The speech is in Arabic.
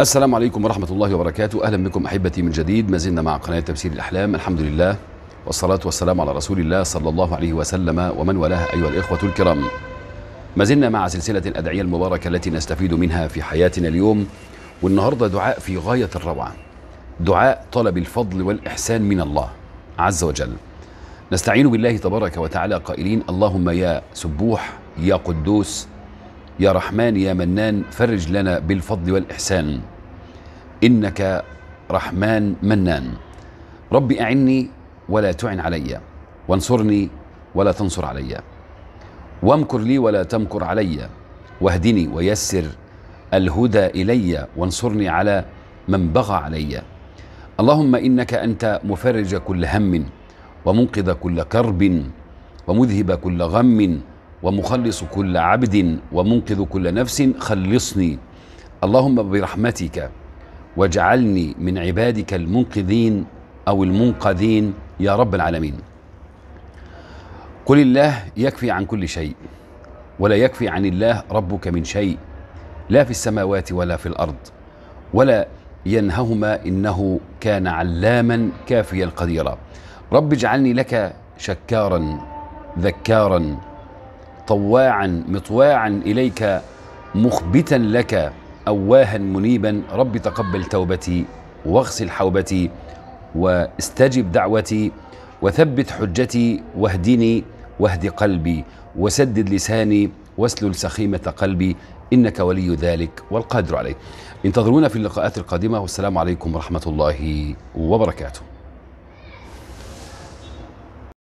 السلام عليكم ورحمة الله وبركاته أهلا بكم أحبتي من جديد ما زلنا مع قناة تفسير الأحلام الحمد لله والصلاة والسلام على رسول الله صلى الله عليه وسلم ومن والاه أيها الإخوة الكرام ما زلنا مع سلسلة الأدعية المباركة التي نستفيد منها في حياتنا اليوم والنهاردة دعاء في غاية الروعة دعاء طلب الفضل والإحسان من الله عز وجل نستعين بالله تبارك وتعالى قائلين اللهم يا سبوح يا قدوس يا رحمن يا منان فرج لنا بالفضل والإحسان إنك رحمن منان رب أعني ولا تعن علي وانصرني ولا تنصر علي وامكر لي ولا تمكر علي واهدني ويسر الهدى إلي وانصرني على من بغى علي اللهم إنك أنت مفرج كل هم ومنقذ كل كرب ومذهب كل غم ومخلص كل عبد ومنقذ كل نفس خلصني اللهم برحمتك واجعلني من عبادك المنقذين او المنقذين يا رب العالمين قل الله يكفي عن كل شيء ولا يكفي عن الله ربك من شيء لا في السماوات ولا في الارض ولا ينههما انه كان علاما كافيا قديرا رب اجعلني لك شكارا ذكارا طواعا مطواعا إليك مخبتا لك أواها منيبا رب تقبل توبتي واغسل حوبتي واستجب دعوتي وثبت حجتي واهدني واهد قلبي وسدد لساني واسلل سخيمة قلبي إنك ولي ذلك والقادر عليه انتظرونا في اللقاءات القادمة والسلام عليكم ورحمة الله وبركاته